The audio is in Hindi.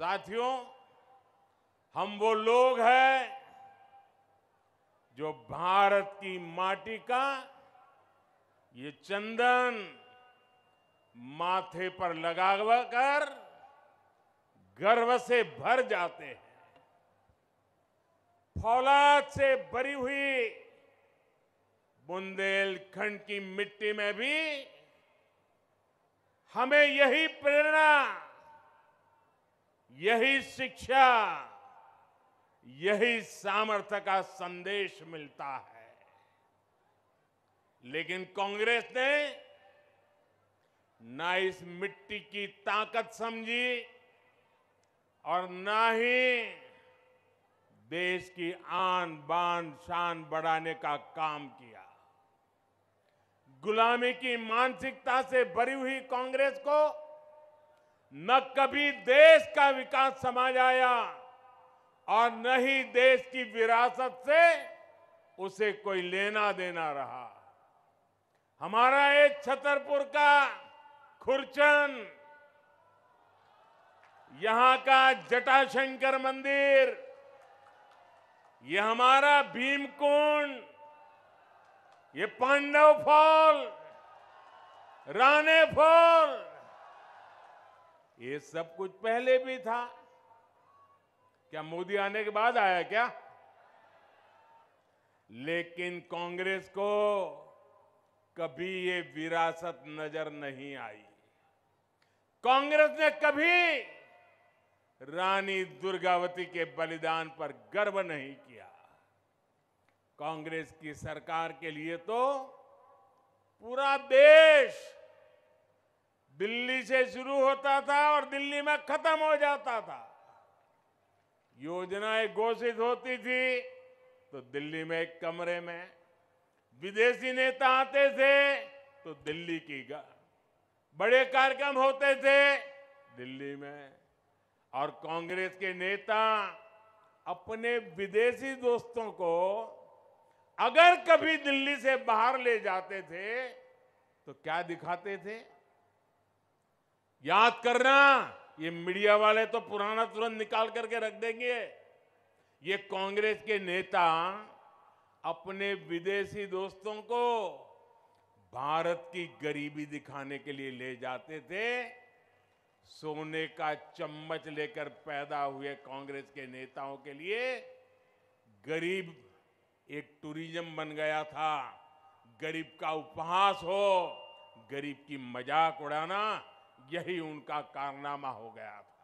साथियों हम वो लोग हैं जो भारत की माटी का ये चंदन माथे पर लगाकर गर्व से भर जाते हैं फौलाद से भरी हुई बुंदेलखंड की मिट्टी में भी हमें यही प्रेरणा यही शिक्षा यही सामर्थ्य का संदेश मिलता है लेकिन कांग्रेस ने ना इस मिट्टी की ताकत समझी और ना ही देश की आन बान शान बढ़ाने का काम किया गुलामी की मानसिकता से भरी हुई कांग्रेस को न कभी देश का विकास समाज आया और न ही देश की विरासत से उसे कोई लेना देना रहा हमारा एक छतरपुर का खुरचन यहां का जटाशंकर मंदिर ये हमारा भीमकुंड ये पांडव फॉल राने फॉल ये सब कुछ पहले भी था क्या मोदी आने के बाद आया क्या लेकिन कांग्रेस को कभी ये विरासत नजर नहीं आई कांग्रेस ने कभी रानी दुर्गावती के बलिदान पर गर्व नहीं किया कांग्रेस की सरकार के लिए तो पूरा देश दिल्ली से शुरू होता था और दिल्ली में खत्म हो जाता था योजनाएं घोषित होती थी तो दिल्ली में एक कमरे में विदेशी नेता आते थे तो दिल्ली की बड़े कार्यक्रम होते थे दिल्ली में और कांग्रेस के नेता अपने विदेशी दोस्तों को अगर कभी दिल्ली से बाहर ले जाते थे तो क्या दिखाते थे याद करना ये मीडिया वाले तो पुराना तुरंत निकाल करके रख देंगे ये कांग्रेस के नेता अपने विदेशी दोस्तों को भारत की गरीबी दिखाने के लिए ले जाते थे सोने का चम्मच लेकर पैदा हुए कांग्रेस के नेताओं के लिए गरीब एक टूरिज्म बन गया था गरीब का उपहास हो गरीब की मजाक उड़ाना यही उनका कारनामा हो गया था